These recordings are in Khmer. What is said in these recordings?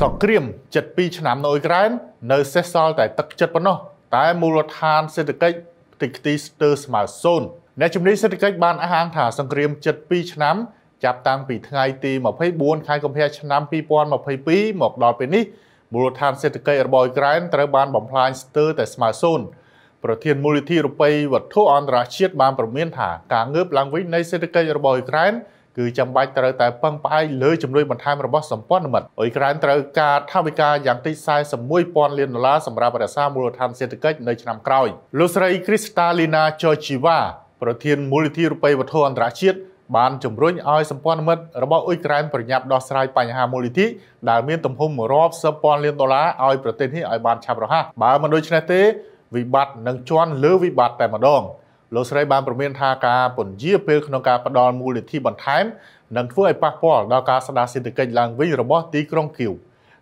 សង្គ្រាម72ឆ្នាំនៅអ៊ុយក្រែននៅសេសសល់តែទឹកចិត្តប៉ុណ្ណោះតែមូលដ្ឋានសេដ្ឋកិច្ចទីខ្ទីស្ទើរស្មើសូន្យអ្នកជំនាញសេដ្ឋកិច្ចបានអះអាងថាសង្គ្រាម72ឆ្នាំ ចាប់តាំងពីថ្ងៃទី24ខែកុម្ភៈឆ្នាំ2022មកដល់ពេលនេះមូលដ្ឋានសេដ្ឋកិច្ចរបស់អ៊ុយក្រែនត្រូវបានបំផ្លាញស្ទើរតែស្មើសូន្យប្រធានមូលនិធិរូបិយវត្ថុអន្តរជាតិបានប្រមានថាការងើបឡើងវិញនៃសេដ្ឋកិច្ចរបស់អ៊ុយក្រែនគឺចាំបាច់ត្រូវតែពឹងផ្អែកលើជំនួយបន្ថែមរបស់សម្ព័ន្ធមិត្តអ៊ុយក្រែនត្រូវការថវិកាយ៉ាងតិច41,000លានដុល្លារសម្រាប់រក្សាមូលដ្ឋានសេដ្ឋកិច្ចនៅឆ្នាំក្រោយលោកស្រី Kristalina Georgieva ប្រធានមូលនិធិរូបិយវត្ថុអន្តរជាតិបានជំរុញឲ្យសម្ព័ន្ធមិត្តរបស់អ៊ុយក្រែនប្រញាប់ដោះស្រាយបញ្ហាមូលនិធិដែលមានទំហំរាប់សិបពាន់លានដុល្លារឲ្យប្រទេសនេះឲ្យបានឆាប់រហ័សបើមិនដូច្នេះទេវិបត្តិនឹងជន់លើវិបត្តិតែម្ដង។លោកស្រីបានប្រមានថាការពន្យាពេលក្នុងការផ្ដល់មូលនិធិបន្ថែមនឹងធ្វើឲ្យប៉ះពាល់ដល់ការស្ដារសេដ្ឋកិច្ចឡើងវិញរបស់ទីក្រុងគៀវ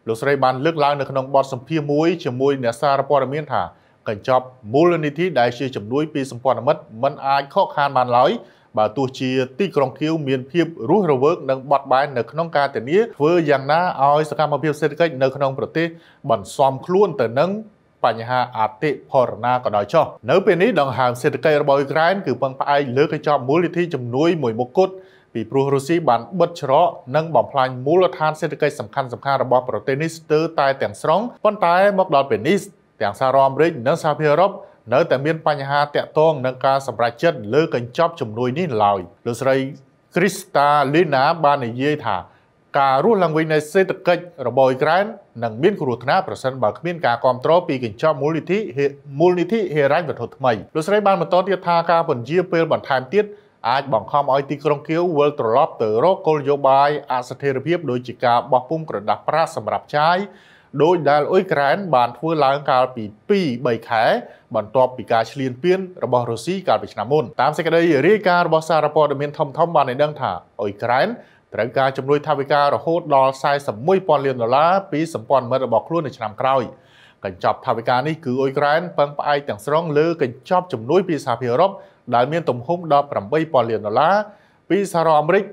លោកស្រីបានលើកឡើងនៅក្នុងបទសម្ភាសន៍មួយជាមួយអ្នកសារព័ត៌មានថាកញ្ចប់មូលនិធិដែលជាជំនួយពីសម្ព័ន្ធមិត្តមិនអាចខកខានបានឡើយបើទោះជាទីក្រុងគៀវមានភាពរស់រវើកនិងបត់បែននៅក្នុងការធានាធ្វើយ៉ាងណាឲ្យសកម្មភាពសេដ្ឋកិច្ចនៅក្នុងប្រទេសបន្សំខ្លួនទៅនឹងបញ្ហាអតិផរណាក៏ដោយចុះនៅពេលនេះដង្ហើមសេដ្ឋកិច្ចរបស់អ៊ុក្រែនគឺពឹងផ្អែកលើកញ្ចប់មូលនិធិជំនួយមួយមុខគត់ពីព្រោះរុស្ស៊ីបានបិទច្រក និងបំផ្លាញមូលដ្ឋានសេដ្ឋកិច្ចសំខាន់ៗរបស់ប្រទេសនេះស្ទើរតែទាំងស្រុងប៉ុន្តែមកដល់ពេលនេះទាំងសហរដ្ឋអាមេរិកនិងសហភាពអឺរ៉ុបនៅតែមានបញ្ហាតាក់ទងនឹងការសម្រេចចិត្តលើកញ្ចប់ជំនួយនេះឡើយលោកស្រី Krista Lina បាននិយាយថាការរស់ឡើងវិញនៃសេដ្ឋកិច្ចរបស់អ៊ុយក្រែននឹងមានគ្រោះថ្នាក់ប្រសិនបើគ្មានការគ្រប់គ្រងពីកញ្ចប់មូលនិធិមូលនិធិហិរញ្ញវត្ថុថ្មីលោកស្រីបានបន្តទៀតថាការពន្យាពេលបន្ថែមទៀតអាចបង្ខំឲ្យទីក្រុងគៀវវិលត្រឡប់ទៅរកគោលនយោបាយអស្ថិរភាពដោយជាការបោះពុំក្រដាស់ប្រាសសម្រាប់ចាយដោយដែលអ៊ុយក្រែនបានធ្វើឡើងកាលពី2-3ខែ បន្ទាប់ពីការឈ្លានពានរបស់រុស្ស៊ីកាលពីឆ្នាំមុនតាមសេចក្តីរាយការណ៍របស់សារព័ត៌មានធំៗបានឲ្យដឹងថាអ៊ុយក្រែនត្រូវការជំនួយថវិការរហូតដល់41,000លានដុល្លារពីសម្ព័ន្ធមិត្តរបស់ខ្លួននៅឆ្នាំក្រោយកញ្ចប់ថវិកានេះគឺអ៊ុយក្រែនពឹងផ្អែកទាំងស្រុងលើកញ្ចប់ជំនួយពីសហភាពអឺរ៉ុបដែល មានទំហំ18,000លានដុល្លារពីសហរដ្ឋអាមេរិក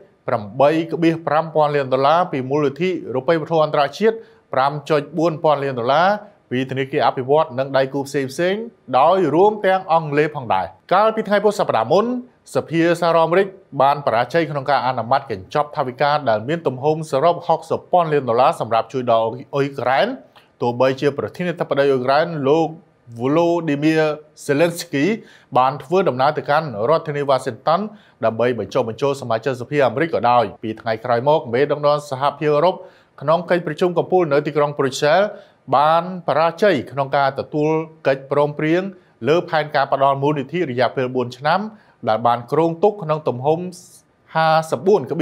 8.5000លានដុល្លារពីមូលនិធិរូបិយវត្ថុអន្តរជាតិ5.4000លានដុល្លារពីធនាគារអភិវឌ្ឍនិងដៃគូផ្សេងផ្សេង ដោយរួម ទាំងអង់គ្លេសផងដែរកាលពីថ្ងៃពុធសប្តាហ៍មុនសភាសារអាមេរិកបានបរាជ័យក្នុងការអនុម័តកញ្ចប់ថវិកាដែលមានទំហំសរុប60,000លានដុល្លារសម្រាប់ជួយដល់អ៊ុយក្រែនទោះបីជាប្រធានាធិបតីអ៊ុយក្រែនលោក Volodymyr Zelensky បានធ្វើដំណើរទៅកាន់រដ្ឋធានី Washington ដើម្បីបញ្ចុះបញ្ចូលសមាជិកសភាអាមេរិកក៏ដោយពីថ្ងៃក្រោយមកមេដឹកនាំសហភាពអឺរ៉ុបក្នុងកិច្ចប្រជុំកំពូលនៅទីក្រុងប្រូសែលបានបរាជ័យក្នុងការទទួលកិច្ចព្រមព្រៀងលើផែនការផ្តល់មូលនិធិរយៈពេល4ឆ្នាំដែលបានគ្រោងទុកក្នុង ទំហំ54.6000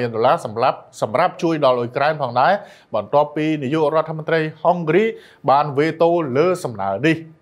លានដុល្លារសម្រាប់សម្រាប់ជួយដល់អ៊ុយក្រែនផងដែរបន្ទាប់ពីនាយករដ្ឋមន្ត្រីហុងគ្រីបានវេតូលើសំណើនេះ។